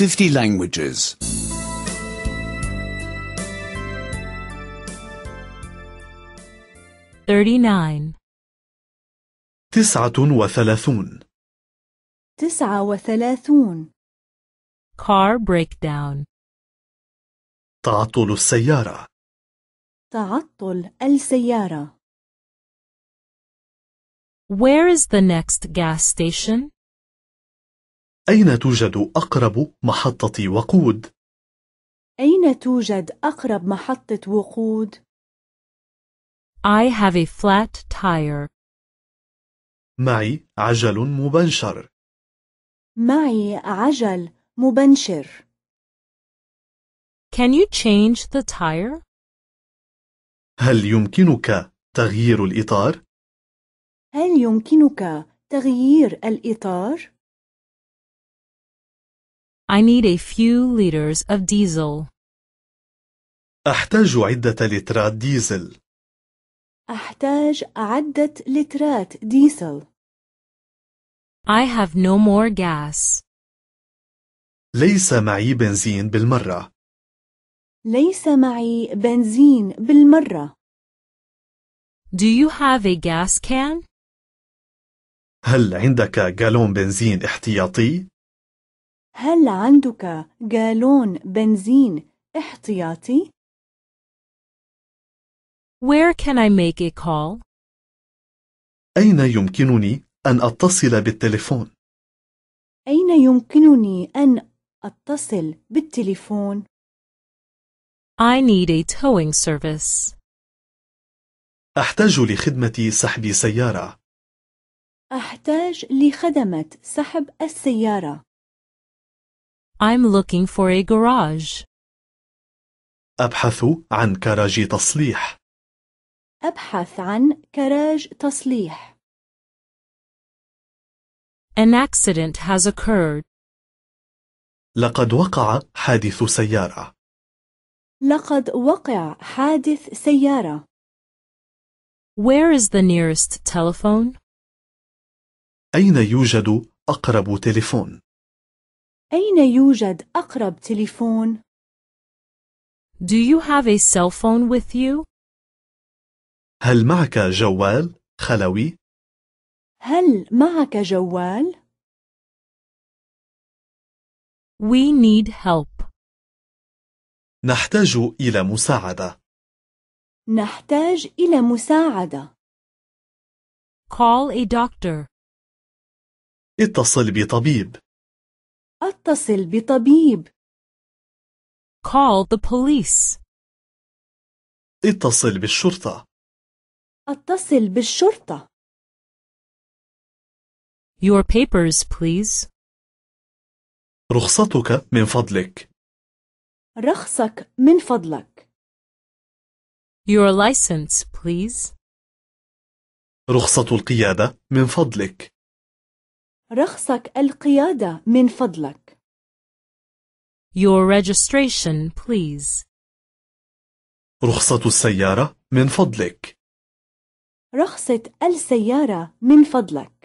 50 languages. 39 تسعة وثلاثون تسعة وثلاثون car breakdown تعطل السيارة تعطل السيارة Where is the next gas station? أين توجد أقرب محطة وقود؟ أين توجد أقرب محطة وقود؟ I have a flat tire. معي عجل مبنشر. معي عجل مبنشر. Can you change the tire? هل يمكنك تغيير الإطار؟ هل يمكنك تغيير الإطار؟ I need a few liters of diesel. أحتاج عدة لترات ديزل. أحتاج عدة لترات ديزل. I have no more gas. ليس معي بنزين بالمرة. ليس معي بنزين بالمرة. Do you have a gas can? هل عندك جالون بنزين احتياطي؟ هل عندك جالون بنزين احتياطي؟ Where can I make a call? أين يمكنني أن أتصل بالتليفون؟ أين يمكنني أن أتصل بالتليفون؟ I need a towing service. أحتاج لخدمة سحب سيارة. أحتاج لخدمة سحب السيارة. I'm looking for a garage. أبحث عن كراج تصليح. أبحث عن كراج تصليح. An accident has occurred. لقد وقع حادث سيارة. لقد وقع حادث سيارة. Where is the nearest telephone? أين يوجد أقرب تليفون؟ أين يوجد أقرب تليفون؟ Do you have a cell phone with you? هل معك جوال خلوي؟ هل معك جوال؟ We need help. نحتاج إلى مساعدة. نحتاج إلى مساعدة. Call a doctor. اتصل بطبيب. اتصل بطبيب. Call the police. اتصل بالشرطة. اتصل بالشرطة. Your papers, please. رخصتك من فضلك. رخصك من فضلك. Your license, please. رخصة القيادة من فضلك. رخصك القيادة من فضلك. Your registration, please. رخصة السيارة من فضلك. رخصة السيارة من فضلك.